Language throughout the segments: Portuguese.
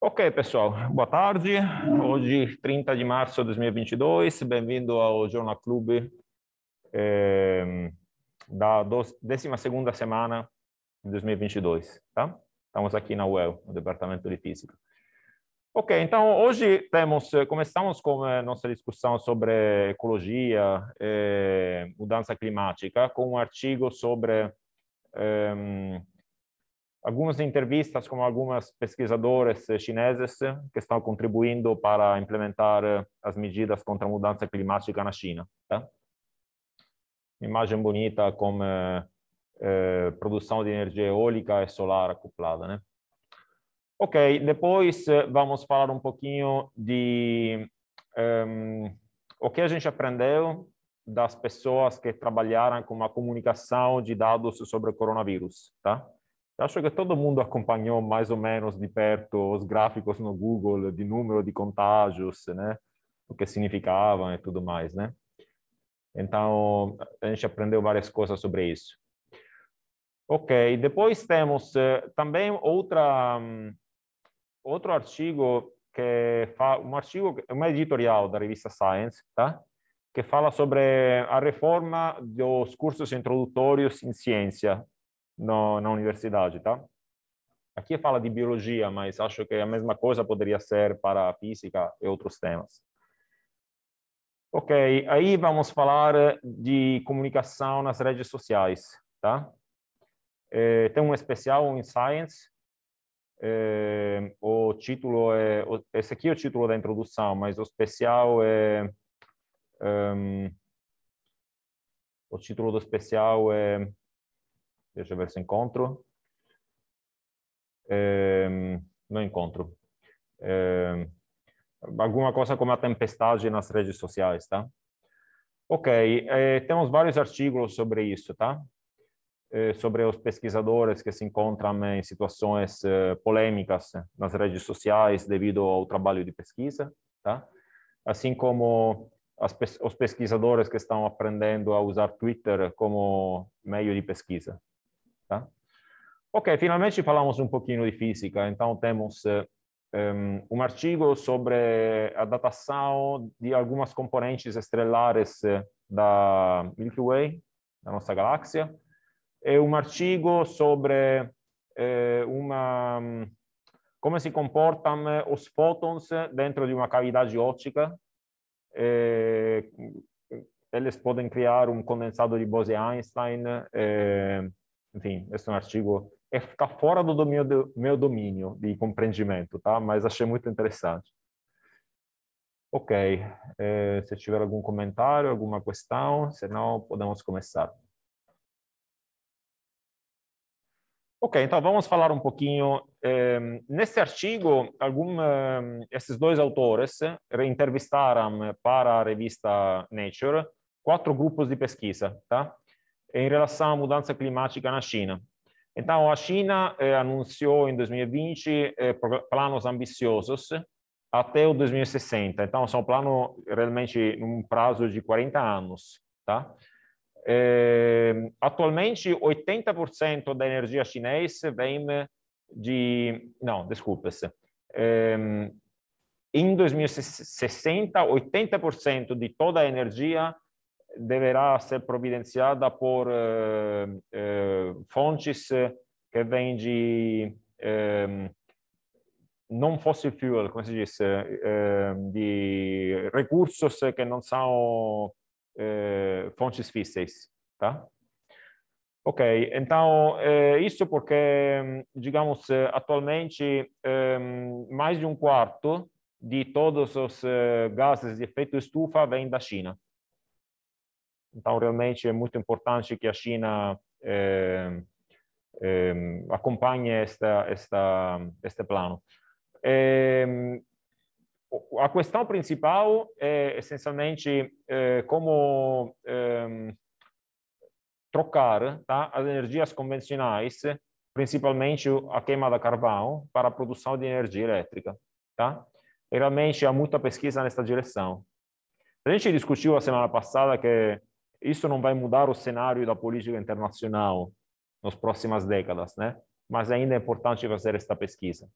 Ok, pessoal, boa tarde. Hoje, 30 de março de 2022, bem-vindo ao Jornal Clube eh, da 12ª semana de 2022, tá? Estamos aqui na UEL, no Departamento de Física. Ok, então hoje temos, eh, começamos com a eh, nossa discussão sobre ecologia e eh, mudança climática, com um artigo sobre... Eh, algumas entrevistas com algumas pesquisadoras eh, chinesas que estão contribuindo para implementar eh, as medidas contra a mudança climática na China. Tá? Imagem bonita com eh, eh, produção de energia eólica e solar acoplada, né? Ok, depois vamos falar um pouquinho de um, ehm, o que a gente aprendeu das pessoas que trabalharam com a comunicação de dados sobre o coronavírus, tá? Eu acho que todo mundo acompanhou mais ou menos de perto os gráficos no Google de número de contágios, né? O que significavam e tudo mais, né? Então, a gente aprendeu várias coisas sobre isso. Ok, depois temos eh, também outra, hum, outro artigo, que fa, um artigo, uma editorial da revista Science, tá? que fala sobre a reforma dos cursos introdutórios em ciência no, na universidade, tá? Aqui fala de biologia, mas acho que a mesma coisa poderia ser para física e outros temas. Ok, aí vamos falar de comunicação nas redes sociais, tá? É, tem um especial em Science. É, o título é esse aqui é o título da introdução, mas o especial é um, é, o título do especial é Deixa eu ver se encontro. É, não encontro. É, alguma coisa como a tempestade nas redes sociais, tá? Ok, é, temos vários artigos sobre isso, tá? Eh, sobre os pesquisadores que se encontram em situações eh, polêmicas nas redes sociais devido ao trabalho de pesquisa, tá? Assim como as, os pesquisadores que estão aprendendo a usar Twitter como meio de pesquisa, Tá? Ok, finalmente falamos un pochino di fisica. Então, temos um, ehm, um artigo sobre a datação di alcune componenti estelares da Milky Way, da nostra galáxia, e un articolo sobre eh, uma, como se comportam os fótons dentro de uma cavidade óptica. Eh, eles possono creare un condensato di Bose-Einstein. Eh, enfim, esse é um artigo é tá fora do domínio do meu domínio de compreendimento, tá? Mas achei muito interessante. Ok, é, se tiver algum comentário, alguma questão, se não, podemos começar. Ok, então vamos falar um pouquinho. Eh, nesse artigo, algum, esses dois autores entrevistaram para a revista Nature quatro grupos de pesquisa, tá? em relação à mudança climática na China. Então, a China eh, anunciou em 2020 eh, planos ambiciosos até o 2060. Então, são planos realmente num prazo de 40 anos. Tá? Eh, atualmente, 80% da energia chinesa vem de... Não, desculpa-se. em 2060, 80% de toda a energia deverà essere providenciada por eh, eh, fontes che vengono eh, non fossil fuel, come si dice, ehm, di recursos che non sono eh, fontes fissas, tá? Ok, então eh, isso porque, digamos, atualmente ehm, mais di un um quarto di todos os eh, gases di efeito estufa vengono da Cina. Então, realmente é muito importante que a China eh, eh, acompanhe esta, esta, este plano. Ehm, a questão principal é essencialmente eh, como ehm, trocar tá, as energias convencionais, principalmente a queima da carvão, para a produção de energia elétrica. Tá? E, realmente há muita pesquisa nesta direção. A gente discutiu a semana passada que isso não vai mudar o cenário da política internacional nas próximas décadas, né? Mas ainda é importante fazer esta pesquisa.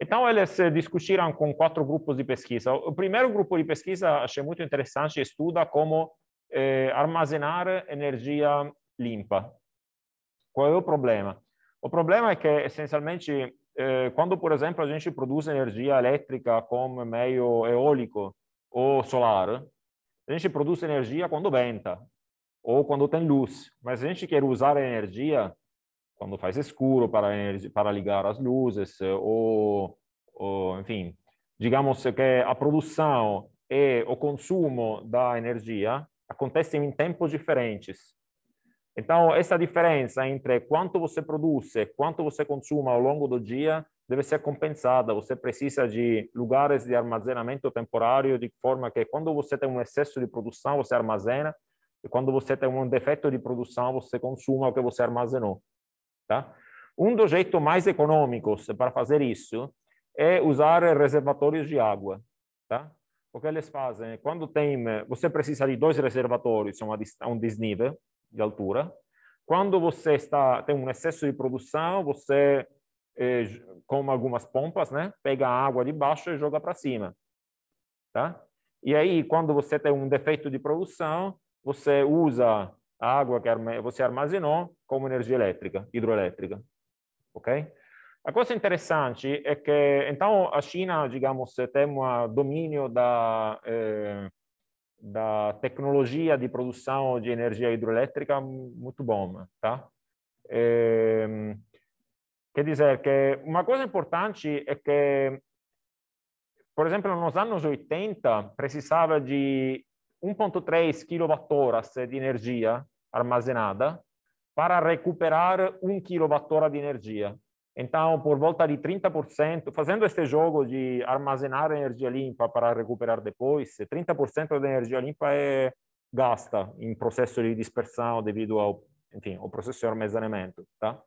Então, eles eh, discutiram com quatro grupos de pesquisa. O primeiro grupo de pesquisa, achei muito interessante, estuda como eh, armazenar energia limpa. Qual é o problema? O problema é que, essencialmente, eh, quando, por exemplo, a gente produz energia elétrica com meio eólico ou solar, a gente produz energia quando venta ou quando tem luz. Mas a gente quer usar a energia quando faz escuro para, para ligar as luzes, eh, ou, ou enfim, digamos que a produção e o consumo da energia acontecem em tempos diferentes. Então, essa diferença entre quanto você produz e quanto você consuma ao longo do dia deve ser compensada. Você precisa de lugares de armazenamento temporário, de forma que quando você tem um excesso de produção, você armazena, e quando você tem um defeito de produção, você consuma o que você armazenou. Tá? Um dos jeitos mais econômicos para fazer isso é usar reservatórios de água. Tá? O que eles fazem? Quando tem, você precisa de dois reservatórios a um desnível de altura. Quando você está tem um excesso de produção, você eh, com algumas pompas, né, pega a água de baixo e joga para cima, tá? E aí, quando você tem um defeito de produção, você usa a água que você armazenou como energia elétrica, hidroelétrica. Ok? A coisa interessante é que, então, a China, digamos, tem um domínio da, eh, da tecnologia de produção de energia hidroelétrica muito bom, tá? Eh, quer dizer que uma coisa importante é que, por exemplo, nos anos 80, precisava de 1,3 kWh de energia armazenada para recuperar 1 kWh de energia. Então, por volta de 30%, fazendo este jogo de armazenar energia limpa para recuperar depois, 30% da energia limpa é gasta em processo de dispersão devido ao, enfim, processo de armazenamento, tá?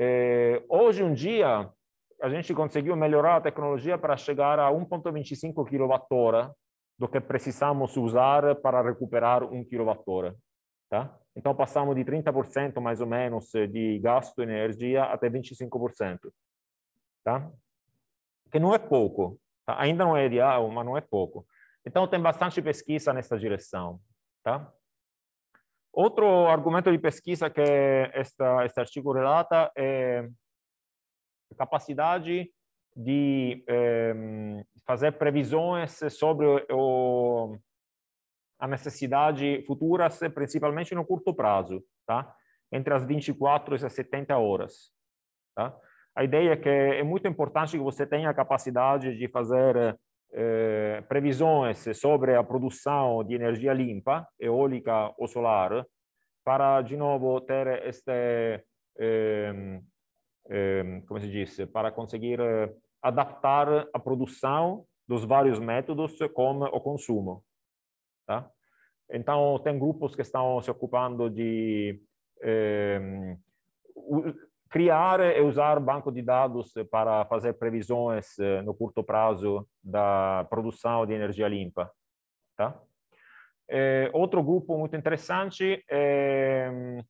É, hoje um dia a gente conseguiu melhorar a tecnologia para chegar a 1.25 kWh do que precisamos usar para recuperar um kilowatt/hora, tá? Então passamos de 30% mais ou menos de gasto de energia até 25%, tá? Que não é pouco, tá? ainda não é ideal, mas não é pouco. Então tem bastante pesquisa nessa direção, tá? Outro argumento de pesquisa que esta, este artigo relata é a capacidade de ehm, fazer previsões sobre o, a necessidade futuras, principalmente no curto prazo, tá? entre as 24 e as 70 horas. Tá? A ideia é que é muito importante que você tenha a capacidade de fazer eh, previsões sobre a produção de energia limpa, eólica ou solar, para, de novo, ter este, eh, como se diz, para conseguir eh, adaptar a produção dos vários métodos com o consumo. Tá? Então, tem grupos que estão se ocupando de eh, criar e usar banco de dados para fazer previsões eh, no curto prazo da produção de energia limpa. Tá? Eh, outro grupo muito interessante, é, eh,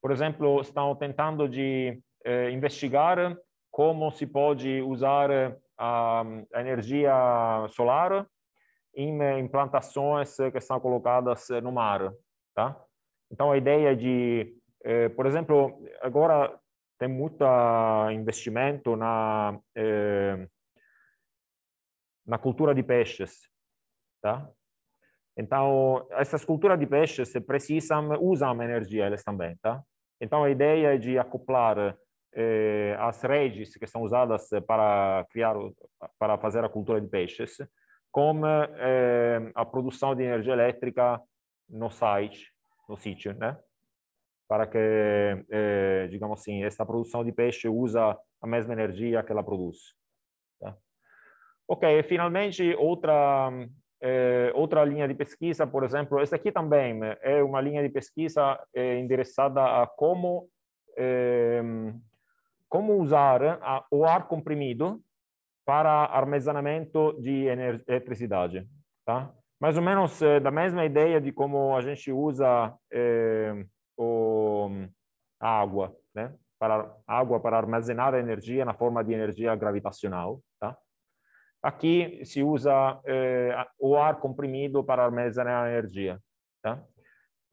por exemplo, estão tentando de eh, investigar como se pode usar eh, a energia solar em eh, implantações que são colocadas eh, no mar, tá? Então a ideia de, por exemplo, agora tem muito investimento na na cultura de peixes, tá? Então essas culturas de peixes precisam usam energia elas também, tá? Então a ideia é de acoplar eh, as redes que são usadas eh, para criar, para fazer a cultura de peixes, com eh, a produção de energia elétrica no site, no sítio, né? Para que, eh, digamos assim, essa produção de peixe usa a mesma energia que ela produz. Tá? Ok, finalmente outra eh, outra linha de pesquisa, por exemplo, essa aqui também eh, é uma linha de pesquisa eh, endereçada a como como usar eh, o ar comprimido para armazenamento de eletricidade. Tá? Mais ou menos eh, da mesma ideia de como a gente usa eh, o, a água, né? para, água para armazenar energia na forma de energia gravitacional. Tá? Aqui se usa o ar comprimido para armazenar energia. Tá?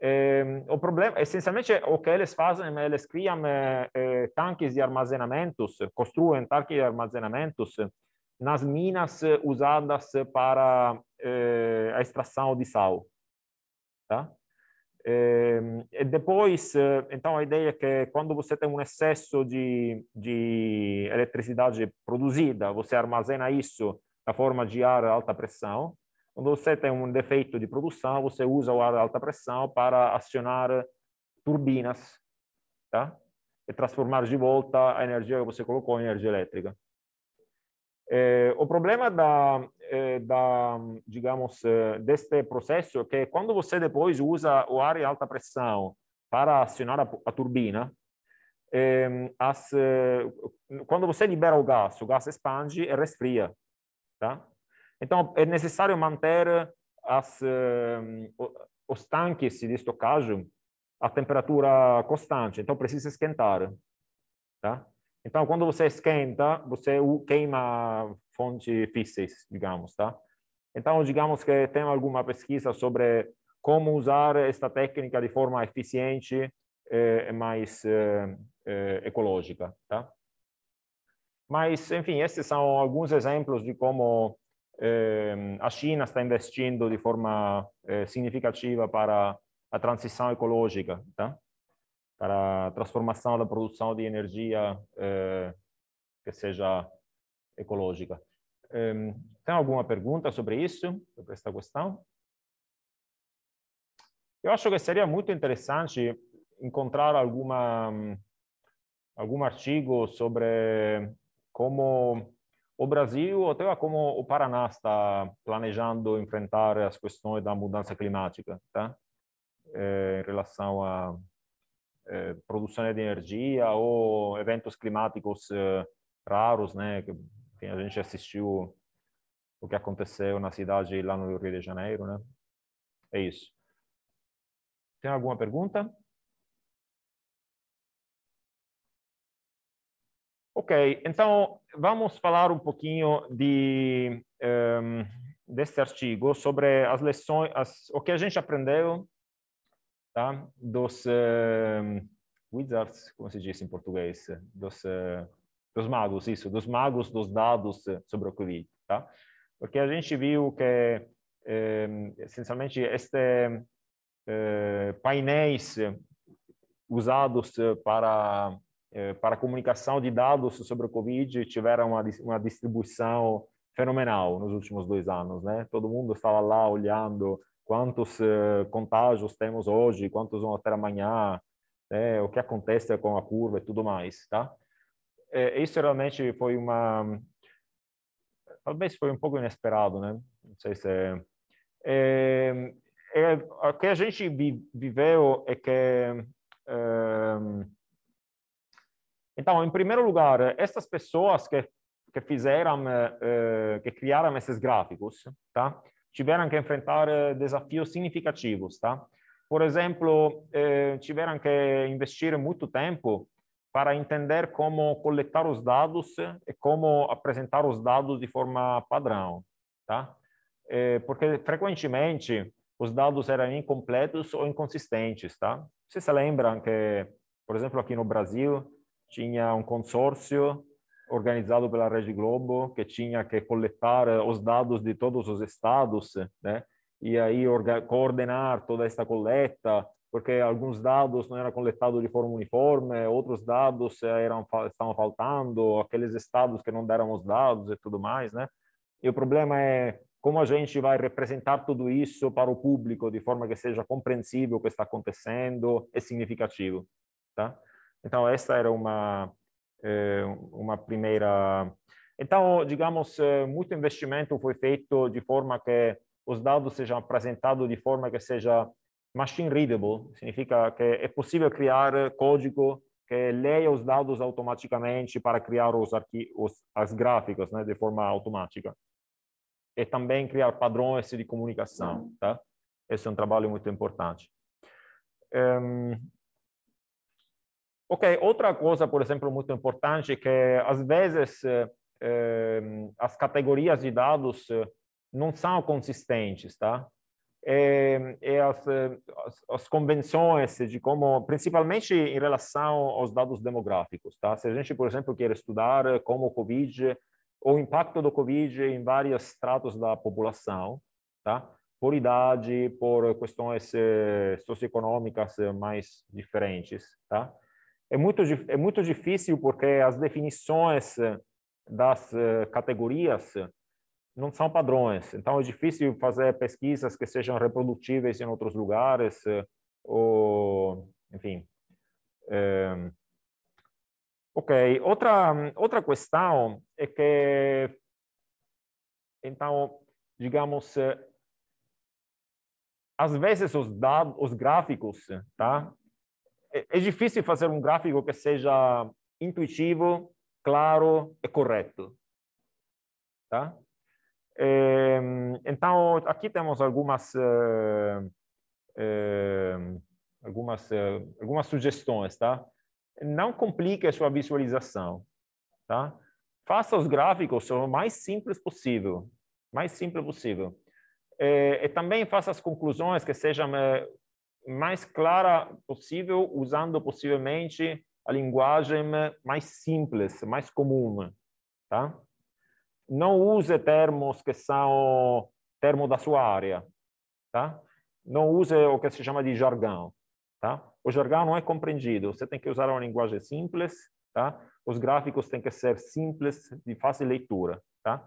É, o problema, essencialmente, o que eles fazem, eles criam é, tanques de armazenamentos, construem tanques de armazenamentos nas minas usadas para é, a extração de sal. Tá? Ehm, e depois, então, a ideia é que quando você tem um excesso de, de eletricidade produzida, você armazena isso na forma de ar a alta pressão, quando você tem um defeito de produção, você usa o ar de alta pressão para acionar turbinas, tá? E transformar de volta a energia que você colocou em energia elétrica. É, o problema da, é, da, digamos, é, deste processo é que quando você depois usa o ar de alta pressão para acionar a, a turbina, é, as, é, quando você libera o gás, o gás expande e resfria, tá? Então, é necessário manter as, eh, os tanques de estocagem a temperatura constante, então precisa esquentar. Tá? Então, quando você esquenta, você queima fontes físicas digamos. Tá? Então, digamos que tem alguma pesquisa sobre como usar esta técnica de forma eficiente e eh, mais eh, ecológica. Tá? Mas, enfim, esses são alguns exemplos de como Ehm, a China está investindo de forma eh, significativa para a transição ecológica, tá? para a transformação da produção de energia que eh, seja ecológica. Ehm, tem alguma pergunta sobre isso, sobre esta questão? Eu acho que seria muito interessante encontrar alguma algum artigo sobre como o Brasil, até como o Paraná está planejando enfrentar as questões da mudança climática, tá? É, em relação à é, produção de energia ou eventos climáticos é, raros, né? Que, enfim, a gente assistiu o que aconteceu na cidade lá no Rio de Janeiro, né? É isso. Tem alguma pergunta? Ok, então vamos falar um pouquinho de, um, ehm, desse artigo sobre as lições, as, o que a gente aprendeu tá? dos ehm, wizards, como se diz em português, dos, uh, dos magos, isso, dos magos dos dados sobre o Covid, tá? Porque a gente viu que, um, ehm, essencialmente, este uh, painéis usados para eh, para comunicação de dados sobre o Covid tiveram uma, uma distribuição fenomenal nos últimos dois anos, né? Todo mundo estava lá olhando quantos uh, contágios temos hoje, quantos vão até amanhã, né? o que acontece com a curva e tudo mais, tá? Eh, isso realmente foi uma... Talvez foi um pouco inesperado, né? Não sei se... É... É, é, o que a gente viveu é que... É, então, em primeiro lugar, essas pessoas que, que fizeram, eh, eh, que criaram esses gráficos, tá? tiveram que enfrentar eh, desafios significativos, tá? Por exemplo, tiveram que investir muito tempo para entender como coletar os dados e como apresentar os dados de forma padrão, tá? porque frequentemente os dados eram incompletos ou inconsistentes, tá? Você se lembram que, por exemplo, aqui no Brasil, tinha um consórcio organizado pela Rede Globo que tinha que coletar eh, os dados de todos os estados, né? E aí coordenar toda esta coleta, porque alguns dados não eram coletados de forma uniforme, outros dados eh, eram estavam faltando, aqueles estados que não deram os dados e tudo mais, né? E o problema é como a gente vai representar tudo isso para o público de forma que seja compreensível o que está acontecendo e é significativo, tá? Então, essa era uma, eh, uma primeira. Então, digamos, eh, muito investimento foi feito de forma que os dados sejam apresentados de forma que seja machine readable significa que é possível criar código que leia os dados automaticamente para criar os, os as né, de forma automática. E também criar padrões de comunicação. Uhum. Tá? Esse é um trabalho muito importante. Um, ehm, Ok, outra coisa, por exemplo, muito importante, que às vezes eh, eh, as categorias de dados eh, não são consistentes, tá? E, e as, as, as, convenções de como, principalmente em relação aos dados demográficos, tá? Se a gente, por exemplo, quer estudar como o Covid, o impacto do Covid em vários estratos da população, tá? Por idade, por questões socioeconômicas mais diferentes, tá? é muito, é muito difícil porque as definições eh, das eh, categorias eh, não são padrões. Então, é difícil fazer pesquisas que sejam reprodutíveis em outros lugares, ou, enfim. É... Ok. Outra, outra questão é que, então, digamos, às vezes os dados, os gráficos, tá? É, é difícil fazer um gráfico que seja intuitivo, claro e correto. Tá? É, então, aqui temos algumas, é, algumas, eh, algumas sugestões. Tá? Não complique a sua visualização. Tá? Faça os gráficos o mais simples possível. Mais simples possível. É, e também faça as conclusões que sejam mais clara possível, usando possivelmente a linguagem mais simples, mais comum, tá? Não use termos que são termos da sua área, tá? Não use o que se chama de jargão, tá? O jargão não é compreendido, você tem que usar uma linguagem simples, tá? Os gráficos têm que ser simples, de fácil leitura, tá?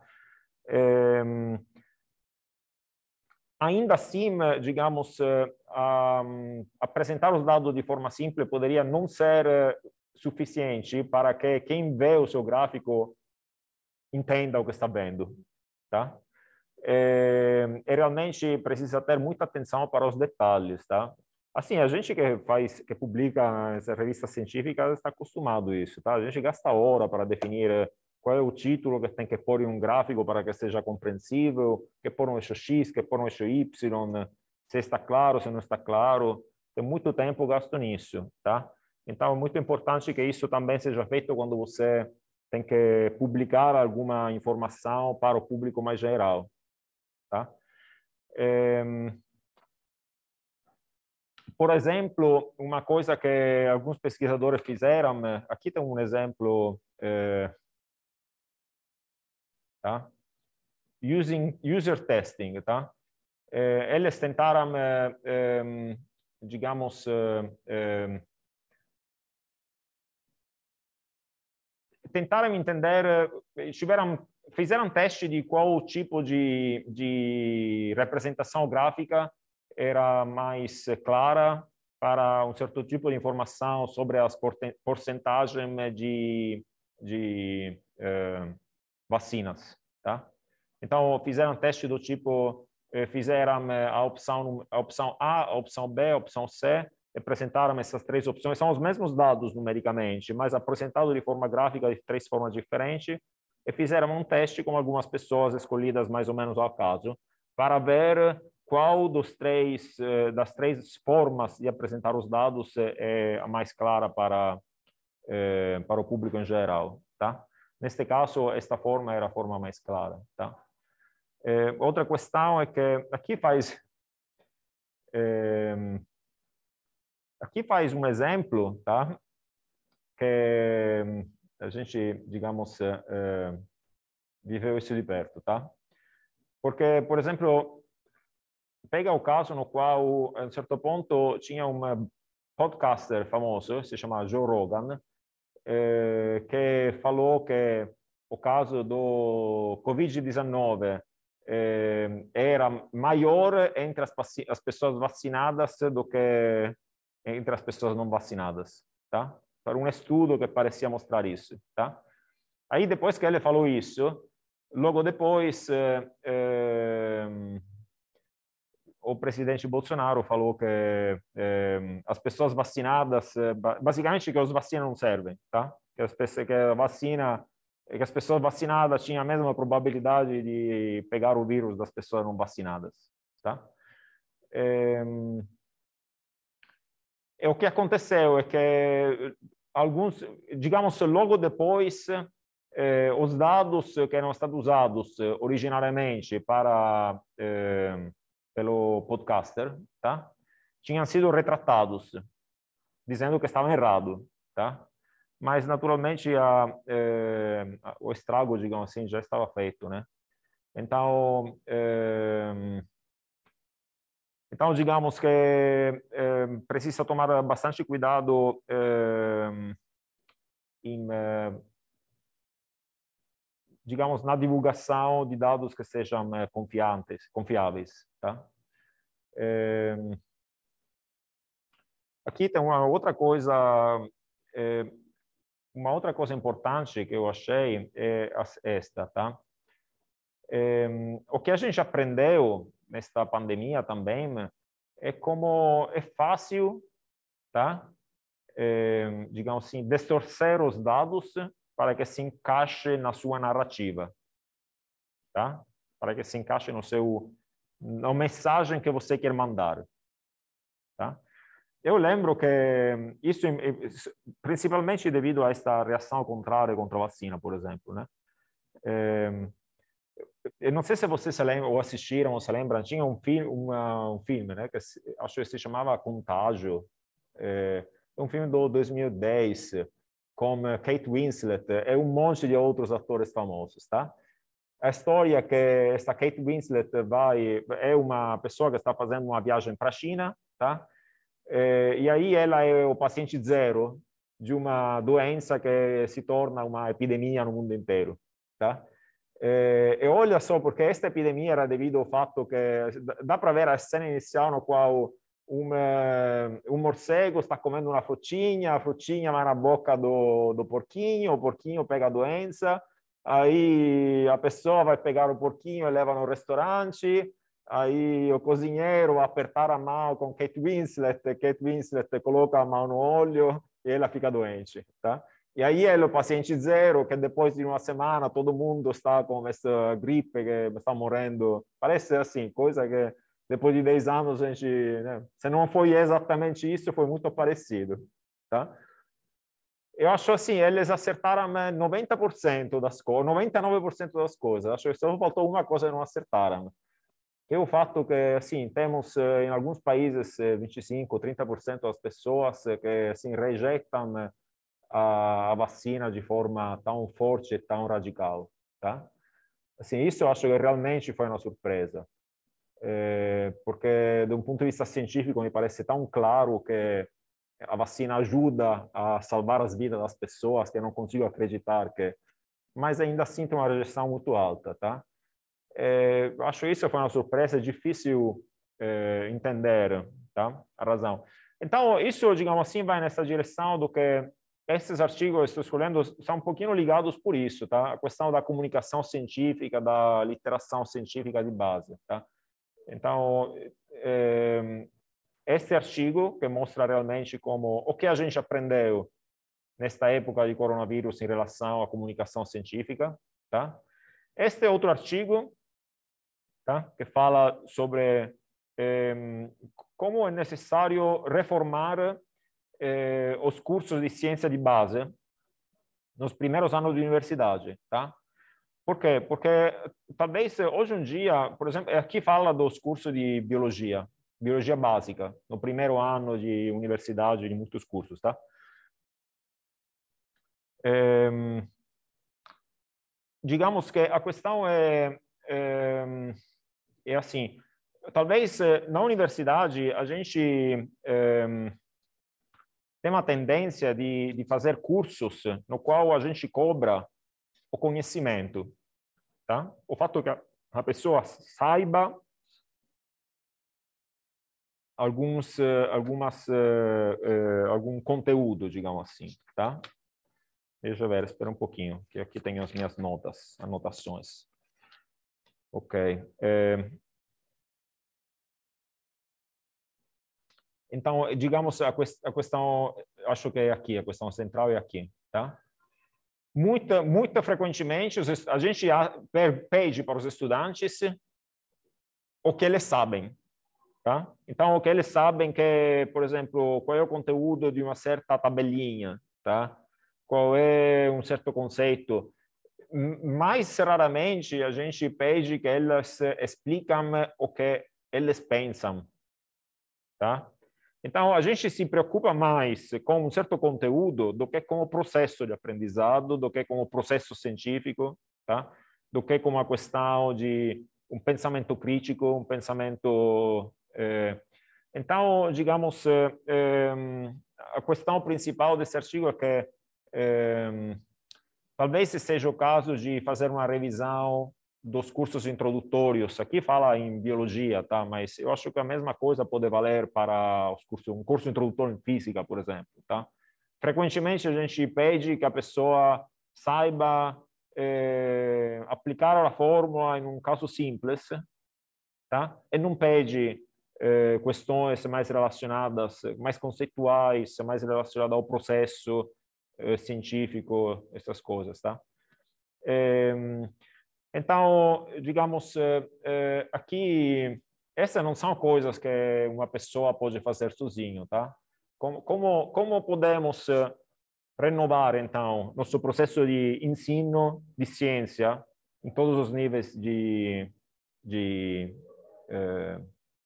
É... Ainda assim, digamos, eh, um, apresentar os dados de forma simples poderia não ser eh, suficiente para que quem vê o seu gráfico entenda o que está vendo, tá? E, eh, e realmente precisa ter muita atenção para os detalhes, tá? Assim, a gente que faz, que publica essas revistas científicas está acostumado a isso, tá? A gente gasta hora para definir eh, qual é o título que tem que pôr em um gráfico para que seja compreensível, que pôr um eixo X, que pôr um eixo Y, se está claro, se não está claro. Tem muito tempo gasto nisso, tá? Então é muito importante que isso também seja feito quando você tem que publicar alguma informação para o público mais geral, tá? É... Por exemplo, uma coisa que alguns pesquisadores fizeram, eh, aqui tem um exemplo, é... tá? Using user testing, tá? Eh, eles tentaram, eh, ehm, digamos, tentaram eh, ehm, entender, tiveram, fizeram teste de qual tipo de, de representação gráfica era mais clara para um certo tipo de informação sobre as porcentagens de, de eh, vacinas, tá? Então, fizeram teste do tipo eh, fizeram eh, a opção, a opção A, a opção B, a opção C, apresentaram essas três opções, são os mesmos dados numericamente, mas apresentados de forma gráfica de três formas diferentes, e fizeram um teste com algumas pessoas escolhidas mais ou menos ao caso, para ver qual dos três, eh, das três formas de apresentar os dados é a mais clara para, para o público em geral. Tá? Neste caso, esta forma era a forma mais clara. Tá? É, outra questão é que aqui faz é, aqui faz um exemplo, tá? Que a gente, digamos, é, é viveu isso de perto, tá? Porque, por exemplo, pega o caso no qual, a um certo ponto, tinha um podcaster famoso, se chama Joe Rogan, é, que falou que o caso do Covid-19 eh, era maior entre as, as pessoas vacinadas do que entre as pessoas não vacinadas, tá? Para um estudo que parecia mostrar isso, tá? Aí depois que ele falou isso, logo depois eh, eh, o presidente Bolsonaro falou que eh, as pessoas vacinadas, eh, basicamente que os vacinas não servem, tá? Que, as pessoas, que a vacina é que as pessoas vacinadas tinham a mesma probabilidade de pegar o vírus das pessoas não vacinadas, tá? É, e é o que aconteceu é que alguns, digamos, logo depois, eh, os dados que eram usados originariamente para eh, pelo podcaster, tá? Tinham sido retratados, dizendo que estavam errados, tá? mas naturalmente a, é, o estrago, digamos assim, já estava feito, né? Então, é, então digamos que é, precisa tomar bastante cuidado é, em, é, digamos, na divulgação de dados que sejam é, confiantes, confiáveis, tá? aqui tem uma outra coisa uma outra coisa importante que eu achei é, é esta, tá? É, o que a gente aprendeu nesta pandemia também é como é fácil, tá? É, digamos assim, distorcer os dados para que se encaixe na sua narrativa, tá? Para que se encaixe no seu na mensagem que você quer mandar, tá? Eu lembro que hum, isso, principalmente devido a esta reação contrária contra a vacina, por exemplo, né? Hum, eu não sei se vocês se lembram, ou assistiram ou se lembram, tinha um, filme um filme, né? Que acho que se chamava Contágio. Hum, é um filme do 2010 com eh, Kate Winslet eh, e um monte de outros atores famosos, tá? A história é que esta Kate Winslet vai é uma pessoa que está fazendo uma viagem para a China, tá? É, eh, e aí ela é o paciente zero de uma doença que se torna uma epidemia no mundo inteiro, tá? É, eh, e olha só, porque esta epidemia era devido ao fatto che dá para ver a cena iniziale no quale un, um, eh, un um morcego sta comendo una focinha, a focinha va na boca do, do porquinho, o porquinho pega a doença, aí a pessoa vai pegar o porquinho e leva no restaurante, Aí o cozinheiro apertar a mão com Kate Winslet, Kate Winslet coloca a mão no olho e ela fica doente, tá? E aí é o paciente zero, que depois de uma semana todo mundo está com essa gripe, que está morrendo. Parece assim, coisa que depois de 10 anos a gente... Né? Se não foi exatamente isso, foi muito parecido, tá? Eu acho assim, eles acertaram 90% das coisas, 99% das coisas. Acho que só faltou uma coisa que não acertaram. E o fato que, assim, temos eh, em alguns países 25, eh, 30% das pessoas eh, que, assim, rejeitam a, vacina de forma tão forte e tão radical, tá? Assim, isso eu acho que realmente foi uma surpresa. É, porque, de um ponto de vista científico, me parece tão claro que a vacina ajuda a salvar as vidas das pessoas que eu não consigo acreditar que... Mas ainda assim tem uma rejeição muito alta, tá? É, acho isso foi uma surpresa, difícil é, entender tá? a razão. Então, isso, digamos assim, vai nessa direção do que esses artigos que estou escolhendo são um pouquinho ligados por isso, tá? A questão da comunicação científica, da literação científica de base, tá? Então, é, esse artigo que mostra realmente como o que a gente aprendeu nesta época de coronavírus em relação à comunicação científica, tá? Este outro artigo tá? que fala sobre eh, como é necessário reformar eh, os cursos de ciência de base nos primeiros anos de universidade, tá? Por quê? Porque talvez hoje em dia, por exemplo, aqui fala dos cursos de biologia, biologia básica, no primeiro ano de universidade, de muitos cursos, tá? É, ehm, digamos que la questão é, é ehm, é assim, talvez eh, na universidade a gente um, ehm, tem uma tendência de, de fazer cursos no qual a gente cobra o conhecimento, tá? O fato que a pessoa saiba alguns eh, algumas eh, algum conteúdo, digamos assim, tá? Deixa eu ver, espera um pouquinho, que aqui tenho as minhas notas, anotações. Ok. Eh, então, digamos, a, questão, acho que é aqui, a questão central é aqui, tá? Muita, muito frequentemente, a gente pede para os estudantes o que eles sabem, tá? Então, o que eles sabem que, por exemplo, qual é o conteúdo de uma certa tabelinha, tá? Qual é um certo conceito? mais raramente a gente pede que elas eh, explicam o que elas pensam, tá? Então, a gente se preocupa mais com um certo conteúdo do que com o processo de aprendizado, do que com o processo científico, tá? do que com a questão de um pensamento crítico, um pensamento... Eh... Então, digamos, eh, eh a questão principal desse artigo é que eh, Talvez seja o caso de fazer uma revisão dos cursos introdutórios. Aqui fala em biologia, tá? Mas eu acho que a mesma coisa pode valer para os cursos, um curso introdutório em física, por exemplo, tá? Frequentemente a gente pede que a pessoa saiba eh, aplicar a fórmula em um caso simples, tá? E não pede eh, questões mais relacionadas, mais conceituais, mais relacionadas ao processo, eh, científico, essas coisas, tá? Então, digamos, eh, eh, aqui, essas não são coisas que uma pessoa pode fazer sozinho, tá? Como, como, como podemos renovar, então, nosso processo de ensino de ciência em todos os níveis de, de,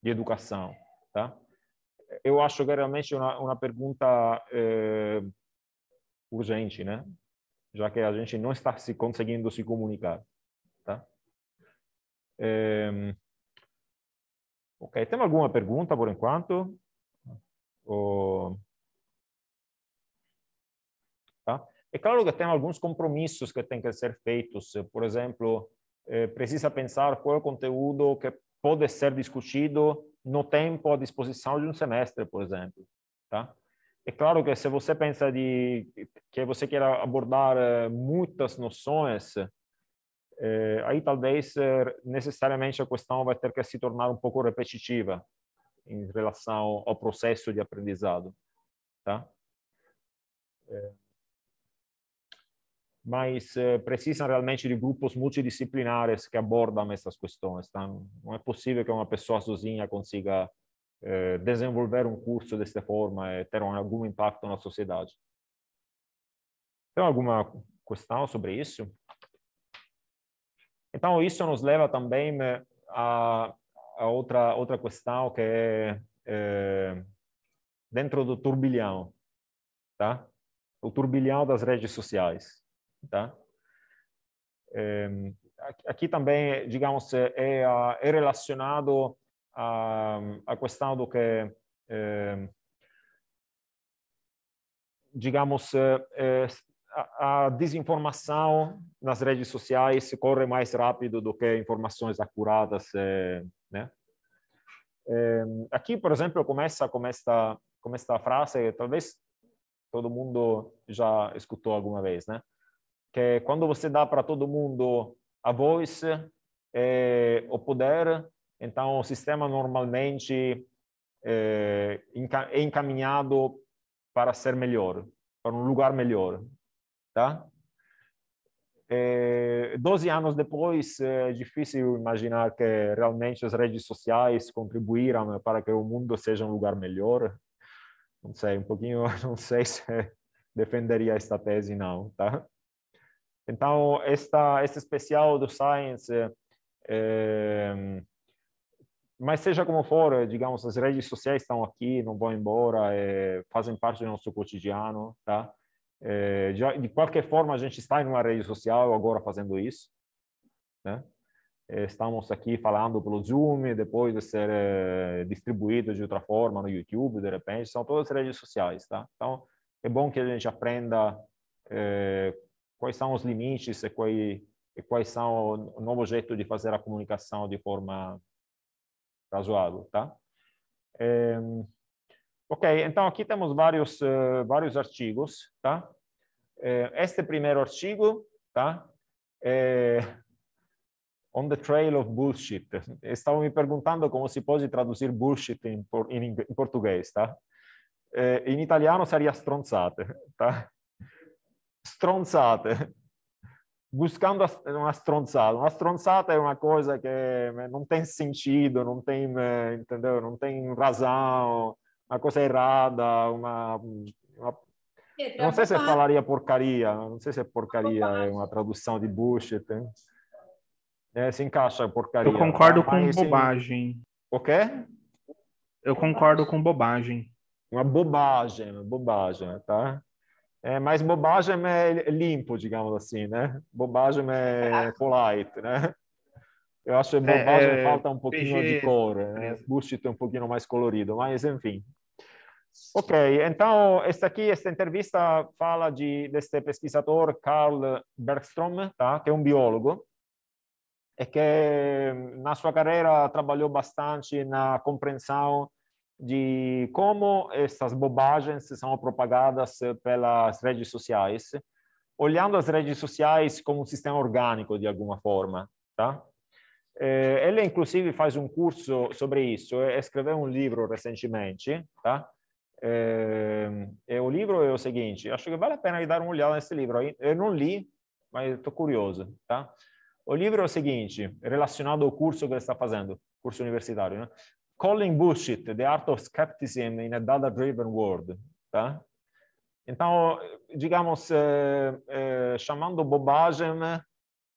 de educação, tá? Eu acho que realmente é uma, uma pergunta urgente, né? Já que a gente não está se conseguindo se comunicar, tá? É... Ok, tem alguma pergunta por enquanto? Ou... Tá? É claro que tem alguns compromissos que têm que ser feitos. Por exemplo, eh, precisa pensar qual é o conteúdo que pode ser discutido no tempo à disposição de um semestre, por exemplo. Tá? é claro que se você pensa de que você quer abordar eh, muitas noções, eh, aí talvez eh, necessariamente a questão vai ter que se tornar um pouco repetitiva em relação ao processo de aprendizado, tá? É. Mas precisam realmente de grupos multidisciplinares que abordam essas questões, tá? Não é possível que uma pessoa sozinha consiga é, desenvolver um curso dessa forma e é, ter algum impacto na sociedade. Tem alguma questão sobre isso? Então, isso nos leva também né, a, a outra outra questão que é, é dentro do turbilhão, tá? O turbilhão das redes sociais, tá? É, aqui também, digamos, é, é, é relacionado a, a questão do que, eh, digamos, eh, eh, a, a desinformação nas redes sociais corre mais rápido do que informações acuradas, né? Aqui, por exemplo, começa com esta, com esta frase, talvez todo mundo já escutou alguma vez, né? Que quando você dá para todo mundo a voz, o poder, então, o sistema normalmente eh, é encaminhado para ser melhor, para um lugar melhor, tá? É, eh, 12 anos depois, é difícil imaginar que realmente as redes sociais contribuíram para que o mundo seja um lugar melhor. Não sei, um pouquinho, não sei se defenderia esta tese, não, tá? Então, esta, este especial do Science é, mas seja como for, eh, digamos, as redes sociais estão aqui, não vão embora, é, fazem parte do nosso cotidiano, tá? É, já, de qualquer forma, a gente está em uma rede social agora fazendo isso, né? Estamos aqui falando pelo Zoom, depois de ser é, distribuído de outra forma no YouTube, de repente, são todas redes sociais, tá? Então, é bom que a gente aprenda quais são os limites e, quais e quais são o novo jeito de fazer a comunicação de forma razoável, tá? É, ok, então aqui temos vários uh, vários artigos, tá? É, este primeiro artigo, tá? É, on the trail of bullshit. Estavam me perguntando como se pode traduzir bullshit em, em, em português, tá? em italiano seria stronzate, tá? Stronzate buscando uma estronçada. Uma estronçada é uma coisa que eh, não tem sentido, não tem, eh, entendeu? Não tem razão, uma coisa errada, uma, uma... não sei se eu falaria porcaria, não sei se é porcaria é uma tradução de bullshit. Hein? É, se encaixa porcaria. Eu concordo né? com assim, bobagem. O quê? Eu concordo com bobagem. Uma bobagem, bobagem, tá? É, mas bobagem é limpo, digamos assim, né? Bobagem é, é. polite, né? Eu acho que é, bobagem é, falta um pouquinho de cor, né? bullshit um pouquinho mais colorido, mas enfim. Ok, então esta aqui, esta entrevista fala de deste pesquisador Carl Bergstrom, tá? Que é um biólogo e que na sua carreira trabalhou bastante na compreensão de como essas bobagens são propagadas pelas redes sociais, olhando as redes sociais como um sistema orgânico de alguma forma, tá? Eh, ele inclusive faz um curso sobre isso, eh, escreveu um livro recentemente, tá? E eh, o livro é o seguinte, acho que vale a pena dar uma olhada nesse livro. Eu não li, mas estou curioso, tá? O livro é o seguinte, relacionado ao curso que ele está fazendo, curso universitário, né? Calling Bullshit, The Art of Skepticism in a Data-Driven World. Tá? Então, digamos, eh, eh, chamando bobagem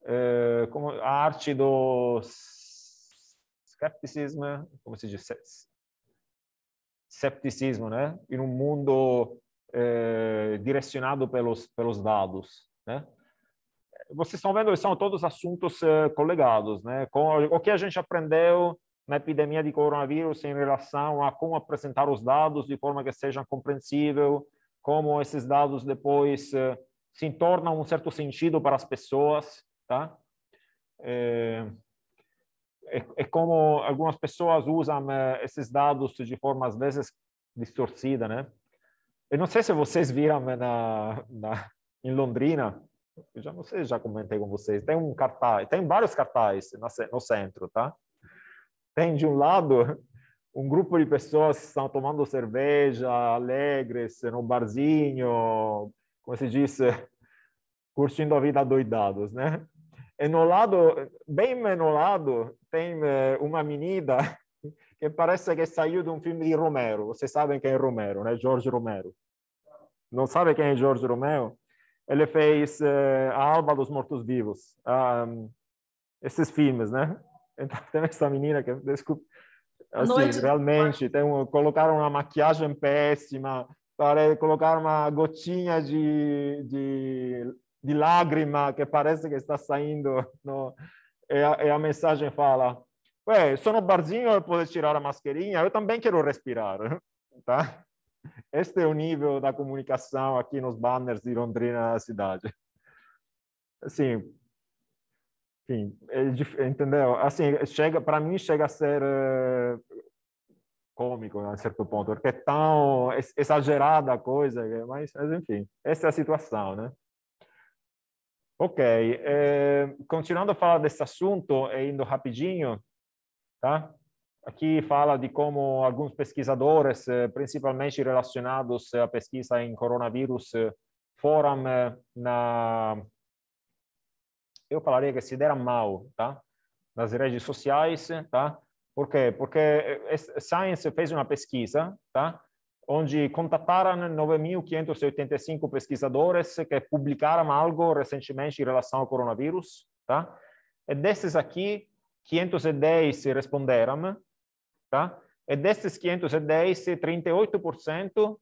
eh, como a arte do skepticismo, como se diz? Scepticismo, né? Em um mundo eh, direcionado pelos, pelos dados, né? Vocês estão vendo que são todos assuntos eh, colegados, né? Com o que a gente aprendeu na epidemia de coronavírus em relação a como apresentar os dados de forma que sejam compreensível, como esses dados depois eh, se tornam um certo sentido para as pessoas, tá? É, é, é como algumas pessoas usam eh, esses dados de forma às vezes distorcida, né? Eu não sei se vocês viram na, na em Londrina, eu já não sei, já comentei com vocês, tem um cartaz, tem vários cartazes no centro, tá? tem de um lado um grupo de pessoas que estão tomando cerveja, alegres, no barzinho, como se diz, curtindo a vida doidados, né? E no lado, bem no lado, tem eh, uma menina que parece que saiu de um filme de Romero. Vocês sabem quem é Romero, né? Jorge Romero. Não sabe quem é Jorge Romero? Ele fez uh, A Alba dos Mortos Vivos. Um, ah, esses filmes, né? Então, tem essa menina que, desculpa, assim, ah, Noite. realmente, tem um, colocaram uma maquiagem péssima, pare, colocaram uma gotinha de, de, de lágrima que parece que está saindo. No, e, a, e a mensagem fala, Ué, sono barzinho, eu posso tirar a mascarinha, eu também quero respirar, tá? Este é o nível da comunicação aqui nos banners de Londrina na cidade. Assim, Sim, é, entendeu? Assim, chega, para mim chega a ser eh, cômico a né, certo ponto, porque é tão exagerada a coisa, né, mas, mas enfim, essa é a situação, né? Ok, é, continuando a falar desse assunto, eh, indo rapidinho, tá? Aqui fala de como alguns pesquisadores, principalmente relacionados à pesquisa em coronavírus, foram na eu falaria que se dera mal, tá? Nas redes sociais, tá? Por quê? Porque eh, Science fez uma pesquisa, tá? Onde contataram 9.585 pesquisadores que publicaram algo recentemente em relação ao coronavírus, tá? E é desses aqui, 510 responderam, tá? É e desses 510, 38%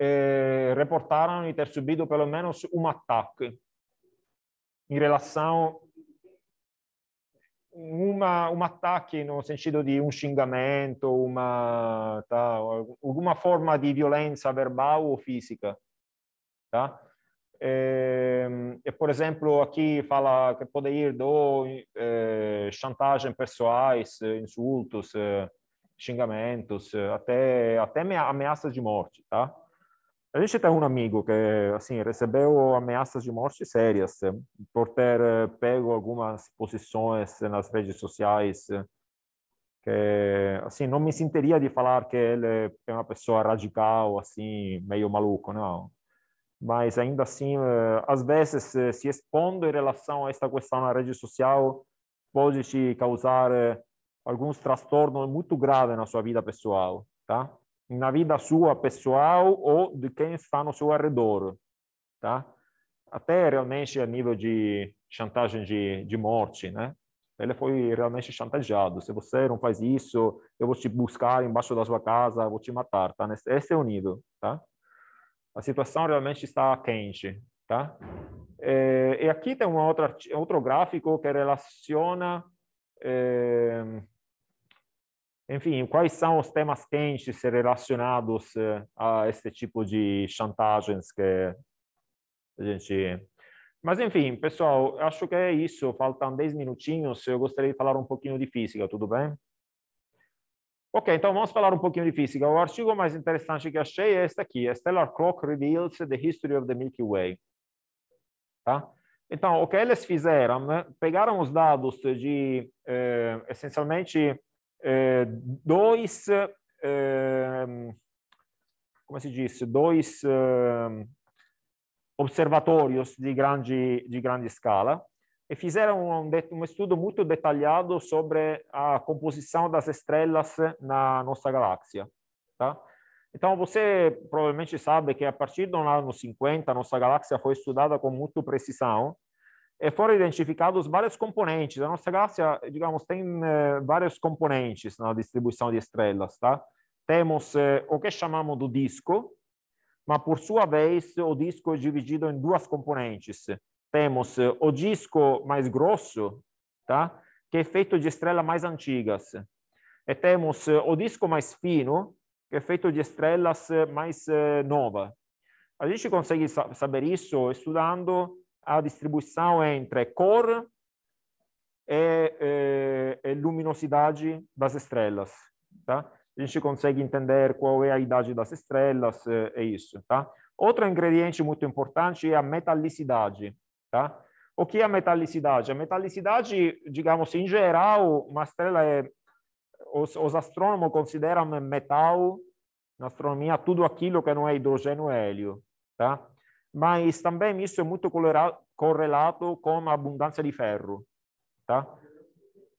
eh, reportaram de ter subido pelo menos um ataque, em relação uma, um ataque no sentido de um xingamento, uma tá, alguma forma de violência verbal ou física, tá? e eh, por exemplo, aqui fala que pode ir do eh, chantagem pessoais, eh, insultos, xingamentos, até até ameaças de morte, tá? A gente tem um amigo que assim recebeu ameaças de morte sérias por ter eh, pego algumas posições nas redes sociais que assim não me sentiria de falar que ele é uma pessoa radical assim meio maluco não mas ainda assim às vezes eh, se expondo em relação a esta questão na rede social pode te causar alguns transtornos muito graves na sua vida pessoal tá na vida sua pessoal ou de quem está no seu arredor, tá? Até realmente a nível de chantagem de, de morte, né? Ele foi realmente chantageado. Se você não faz isso, eu vou te buscar embaixo da sua casa, vou te matar, tá? Esse é o nível, tá? A situação realmente está quente, tá? É, e aqui tem um outro, outro gráfico que relaciona é, enfim, quais são os temas quentes relacionados eh, a esse tipo de chantagens que a gente mas enfim, pessoal, acho que é isso. Faltam 10 minutinhos. Eu gostaria de falar um pouquinho de física, tudo bem? Ok, então vamos falar um pouquinho de física. O artigo mais interessante que achei é este aqui: A Stellar Clock Reveals the History of the Milky Way. Tá? Então, o que eles fizeram? Né? Pegaram os dados de, eh, essencialmente, é, dois, é, como é se diz, dois observatórios de grande, de grande escala e fizeram um, um, estudo muito detalhado sobre a composição das estrelas na nossa galáxia. Tá? Então, você provavelmente sabe que a partir do ano 50, a nossa galáxia foi estudada com muito precisão é, foram identificados vários componentes. A nossa galáxia, digamos, tem eh, vários componentes na distribuição de estrelas, tá? Temos eh, o que chamamos do disco, mas por sua vez o disco é dividido em duas componentes. Temos eh, o disco mais grosso, tá? que é feito de estrelas mais antigas. E temos o disco mais fino, que é feito de estrelas mais novas. A gente consegue saber isso estudando a distribuição entre cor e, e, e luminosidade das estrelas, tá? A gente consegue entender qual é a idade das estrelas, é isso, tá? Outro ingrediente muito importante é a metalicidade, tá? O que é a metalicidade? A metalicidade, digamos, em geral, uma estrela é... Os, os astrônomos consideram metal, na astronomia, tudo aquilo que não é hidrogênio é hélio, tá? mas também isso é muito correlato com a abundância de ferro, tá?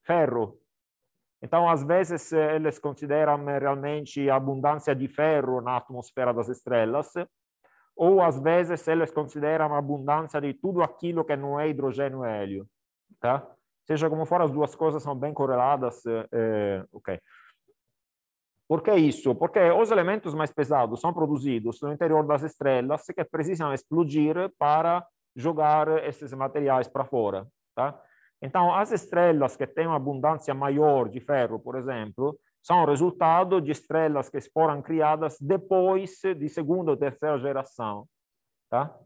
Ferro. Então, às vezes, eh, eles consideram né, realmente a abundância de ferro na atmosfera das estrelas, ou às vezes eles consideram a abundância de tudo aquilo que não é hidrogênio e hélio, tá? Seja como for, as duas coisas são bem correladas, eh, eh, ok. Por que isso? Porque os elementos mais pesados são produzidos no interior das estrelas que precisam explodir para jogar esses materiais para fora. Tá? Então, as estrelas que têm uma abundância maior de ferro, por exemplo, são resultado de estrelas que foram criadas depois de segunda ou terceira geração. Tá?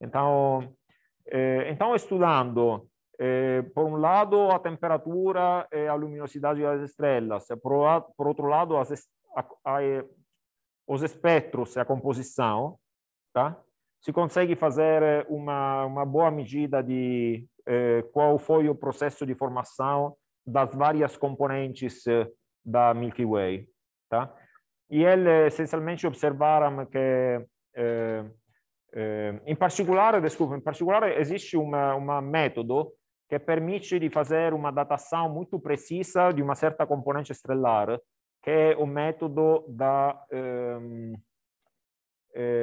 Então, eh, então, estudando eh, por um lado, a temperatura e a luminosidade das estrelas, por, por outro lado, eh, os espectros e a composição, tá? se consegue fazer eh, uma, uma boa medida de eh, qual foi o processo de formação das várias componentes da Milky Way. Tá? E é, eles essencialmente observaram que, eh, em particular, desculpa, em particular existe uma, uma método que permite de fazer uma datação muito precisa de uma certa componente estelar, que é o método da, um,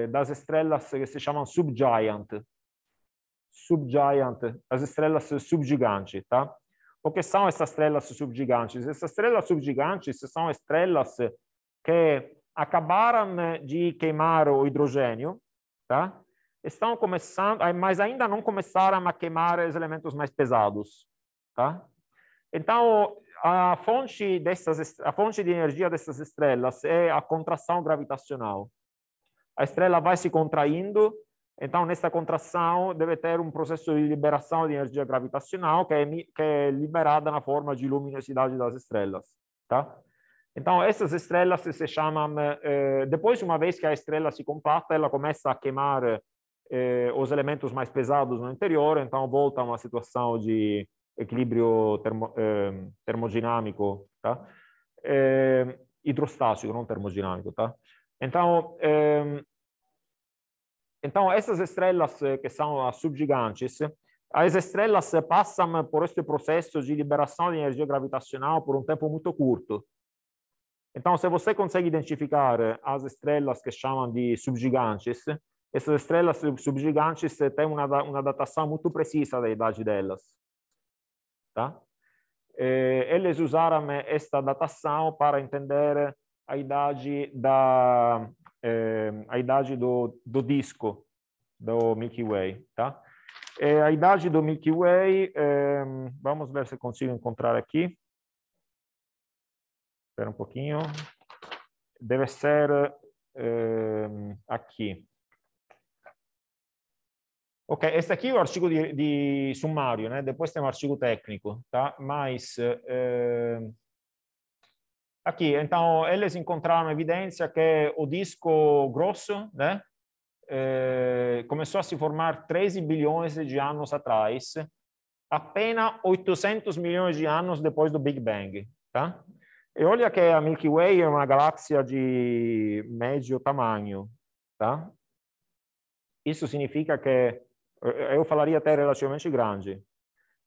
das estrelas que se chamam subgiant. Subgiant, as estrelas subgigantes, tá? O que são essas estrelas subgigantes? Essas estrelas subgigantes são estrelas que acabaram de queimar o hidrogênio, tá? estão começando, mas ainda não começaram a queimar os elementos mais pesados, tá? Então, a fonte dessas a fonte de energia dessas estrelas é a contração gravitacional. A estrela vai se contraindo, então nessa contração deve ter um processo de liberação de energia gravitacional que é, que é liberada na forma de luminosidade das estrelas, tá? Então, essas estrelas se chamam, eh, depois, uma vez que a estrela se compacta, ela começa a queimar eh, os elementos mais pesados no interior, então volta a uma situação de equilíbrio termo, eh, termodinâmico, tá? Eh, hidrostático, não termodinâmico, tá? Então, eh, então essas estrelas eh, que são as subgigantes, as estrelas passam por este processo de liberação de energia gravitacional por um tempo muito curto. Então, se você consegue identificar as estrelas que chamam de subgigantes, essas estrelas subgigantes eh, têm uma, uma datação muito precisa da idade delas. Tá? Eh, eles usaram eh, esta datação para entender a idade da a idade do, do disco do Milky Way, tá? a idade do Milky Way, vamos ver se consigo encontrar aqui. Espera um pouquinho. Deve ser aqui. Ok, este aqui é o artigo de, de sumário, né? Depois tem um artigo técnico, tá? Mas eh, aqui, então, eles encontraram evidência que o disco grosso, né? Eh, começou a se formar 13 bilhões de anos atrás, apenas 800 milhões de anos depois do Big Bang, tá? E olha que a Milky Way é uma galáxia de médio tamanho, tá? Isso significa que eh, eu falaria até relativamente grande.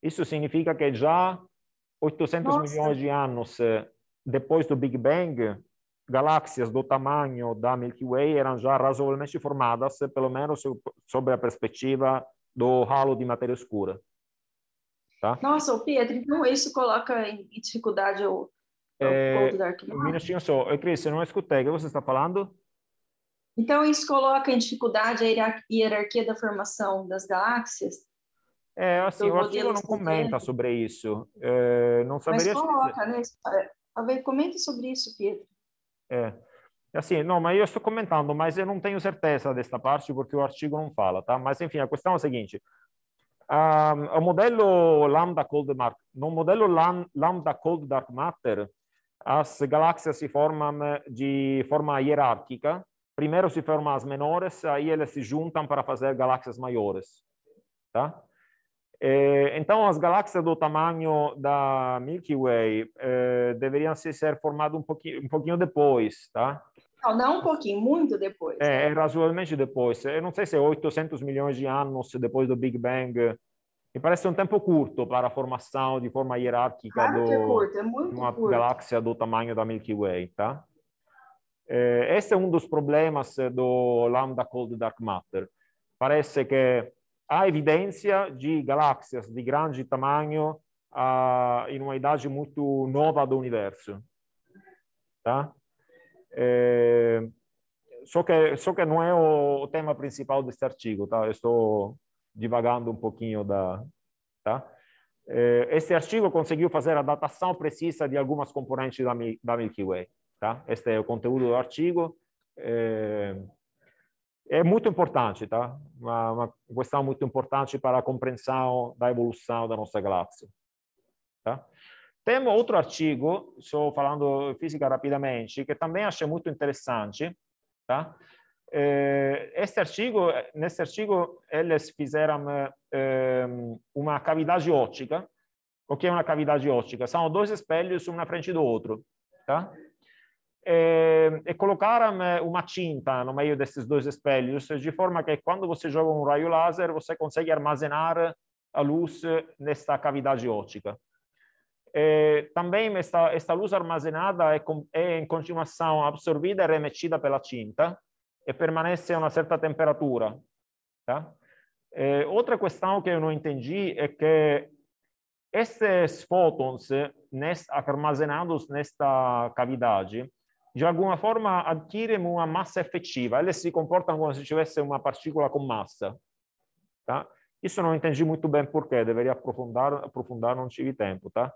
Isso significa que já 800 Nossa. milhões de anos eh, depois do Big Bang, galáxias do tamanho da Milky Way eram já razoavelmente formadas, eh, pelo menos sob a perspectiva do halo de matéria escura. Tá? Nossa, Pietro, então isso coloca em dificuldade o, é, ponto da arquivagem? Minha eu creio, não escutei, o que você está falando? Então, isso coloca em dificuldade a hierarquia da formação das galáxias? É, assim, o artigo não comenta sobre isso. É, não saberia... Mas coloca, dizer. né? Talvez comente sobre isso, Pietro. É. Assim, não, mas eu estou comentando, mas eu não tenho certeza desta parte, porque o artigo não fala, tá? Mas, enfim, a questão é a seguinte. Um, o modelo Lambda Cold Dark, no modelo Lam, Lambda Cold Dark Matter, as galáxias se formam eh, de forma hierárquica, Primeiro se formam as menores, aí elas se juntam para fazer galáxias maiores. Tá? É, então, as galáxias do tamanho da Milky Way eh, deveriam ser formadas um pouquinho, um pouquinho depois, tá? Não, não um pouquinho, muito depois. É, né? razoavelmente depois. Eu não sei se 800 é milhões de anos depois do Big Bang. Me parece um tempo curto para a formação de forma hierárquica claro do, é curto, é de uma curto. galáxia do tamanho da Milky Way, tá? Eh, esse é um dos problemas eh, do Lambda Cold Dark Matter. Parece que há evidência de galáxias de grande tamanho em uma idade muito nova do universo. Tá? É, eh, só, que, só que não é o, tema principal deste artigo, tá? Eu estou divagando um pouquinho da... Tá? esse artigo conseguiu fazer a datação precisa de algumas componentes da, da Milky Way. Tá? Este é o conteúdo do artigo. É, é muito importante, tá? Uma, uma, questão muito importante para a compreensão da evolução da nossa galáxia. Tá? Temos outro artigo, estou falando física rapidamente, que também acho muito interessante. Tá? É, este artigo, nesse artigo, eles fizeram é, uma cavidade ótica. O que é uma cavidade ótica? São dois espelhos um na frente do outro. Tá? Ehm, e, e colo uma cinta no meio desses dois espelhos, de forma que quando você joga um raio laser, você consegue armazenar a luz nesta cavidade ótica. E, ehm, também esta, esta luz armazenada é, é em continuação absorvida e remecida pela cinta e permanece a uma certa temperatura. Tá? E, ehm, outra questão que eu não entendi é que esses fótons nest, armazenados nesta cavidade di alguna forma adquirem uma massa efetiva. Elas se comportam como se tivesse uma partícula com massa. Tá? Isso não entendi muito bem porquê, deveria aprofundar, aprofundar, não tive tempo. Tá?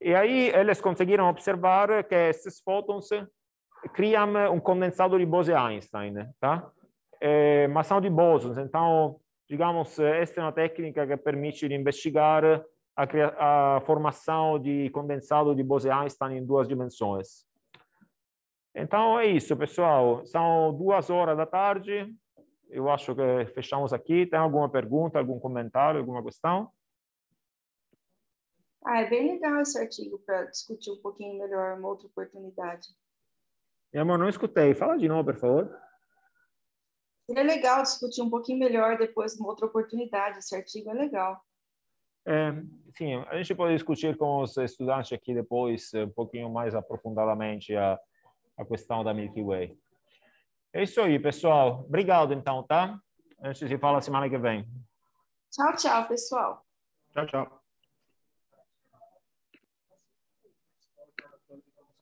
E aí eles conseguiram observar que esses fótons criam um condensado de Bose-Einstein, tá? É, mas são de bósons, então, digamos, esta é uma técnica que permite de investigar a, a formação de condensado de Bose-Einstein em duas dimensões. Então é isso, pessoal. São duas horas da tarde. Eu acho que fechamos aqui. Tem alguma pergunta, algum comentário, alguma questão? Ah, é bem legal esse artigo para discutir um pouquinho melhor uma outra oportunidade. Minha mãe, não escutei. Fala de novo, por favor. Seria legal discutir um pouquinho melhor depois, numa outra oportunidade. Esse artigo é legal. É, sim, a gente pode discutir com os estudantes aqui depois, um pouquinho mais aprofundadamente, a a questão da Milky Way. É isso aí, pessoal. Obrigado, então, tá? A gente se fala semana que vem. Tchau, tchau, pessoal. Tchau, tchau.